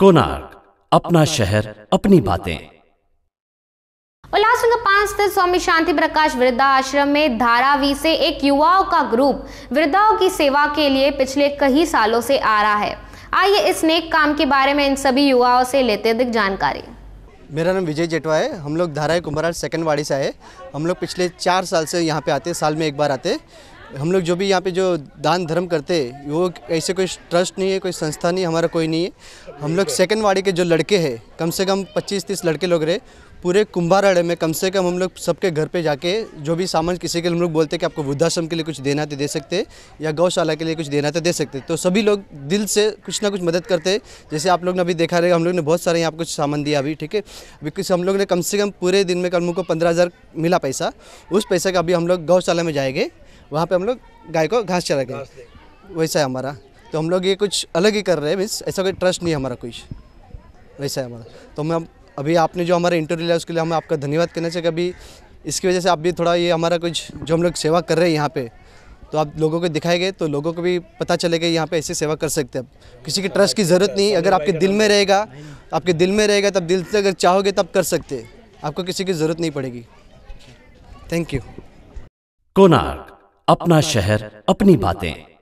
कोनार्क अपना शहर अपनी बातें उल्लासनगर पांच स्थित स्वामी शांति प्रकाश वृद्धा आश्रम में धारावी से एक युवाओं का ग्रुप वृद्धाओं की सेवा के लिए पिछले कई सालों से आ रहा है आइए इस नेक काम के बारे में इन सभी युवाओं से लेते अधिक जानकारी मेरा नाम विजय जेटवा है हम लोग धारा कुमार सेकंड वाड़ी से आए हम लोग पिछले चार साल से यहाँ पे आते साल में एक बार आते हम लोग जो भी यहाँ पे जो दान धर्म करते हैं वो ऐसे कोई ट्रस्ट नहीं है कोई संस्था नहीं हमारा कोई नहीं है हम लोग सेकंड वाड़ी के जो लड़के हैं कम से कम 25-30 लड़के लोग रहे पूरे कुंभाराड़े में कम से कम हम लोग सबके घर पे जाके जो भी सामान किसी के हम लोग बोलते हैं कि आपको वृद्धाश्रम के लिए कुछ देना तो दे सकते या गौशाला के लिए कुछ देना तो दे सकते तो सभी लोग दिल से कुछ ना कुछ मदद करते जैसे आप लोग ने अभी देखा रहेगा हम लोग ने बहुत सारे यहाँ कुछ सामान दिया अभी ठीक है अभी कुछ हम लोग ने कम से कम पूरे दिन में कल को पंद्रह मिला पैसा उस पैसा का अभी हम लोग गौशाला में जाएंगे वहाँ पे हम लोग गाय को घास चला गए वैसा है हमारा तो हम लोग ये कुछ अलग ही कर रहे हैं मीन्स ऐसा कोई ट्रस्ट नहीं है हमारा कुछ वैसा है हमारा तो मैं अभी आपने जो हमारा इंटरव्यू लिया उसके लिए हमें आपका धन्यवाद करना चाहिए कभी इसकी वजह से आप भी थोड़ा ये हमारा कुछ जो हम लोग सेवा कर रहे हैं यहाँ पर तो आप लोगों को दिखाए गए तो लोगों को भी पता चलेगा यहाँ पे ऐसी सेवा कर सकते हैं किसी की ट्रस्ट की ज़रूरत नहीं अगर आपके दिल में रहेगा आपके दिल में रहेगा तब दिल से अगर चाहोगे तब कर सकते आपको किसी की ज़रूरत नहीं पड़ेगी थैंक यू कोनार्क अपना शहर अपनी बातें